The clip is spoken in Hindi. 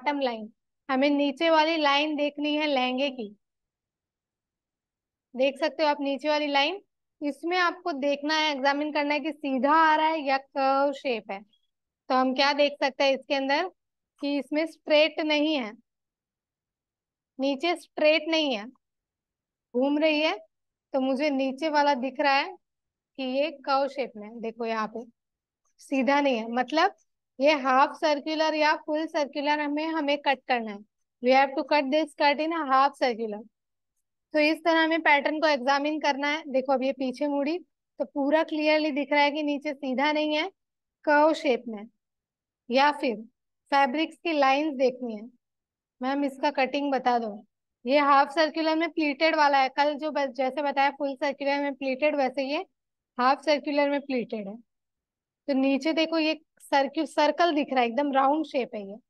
बॉटम लाइन हमें नीचे वाली लाइन देखनी है लहंगे की देख सकते हो आप नीचे वाली लाइन इसमें आपको देखना है एग्जामिन करना है कि सीधा आ रहा है या कर्व शेप है तो हम क्या देख सकते हैं इसके अंदर कि इसमें स्ट्रेट नहीं है नीचे स्ट्रेट नहीं है घूम रही है तो मुझे नीचे वाला दिख रहा है कि ये कर्व शेप में देखो यहाँ पे सीधा नहीं है मतलब ये हाफ सर्क्यूलर या फुल सर्क्यूलर में हमें कट करना है we have to cut this cut in half circular तो इस तरह हमें पैटर्न को एग्जामिन करना है देखो अब ये पीछे मुड़ी तो पूरा क्लियरली दिख रहा है कि नीचे सीधा नहीं है कर्व शेप में या फिर फैब्रिक्स की लाइंस देखनी है मैम इसका कटिंग बता दो ये हाफ सर्कुलर में प्लीटेड वाला है कल जो बस जैसे बताया फुल सर्क्यूलर में प्लीटेड वैसे ये हाफ सर्कुलर में प्लीटेड है तो नीचे देखो ये सर्क्यू सर्कल दिख रहा है एकदम राउंड शेप है ये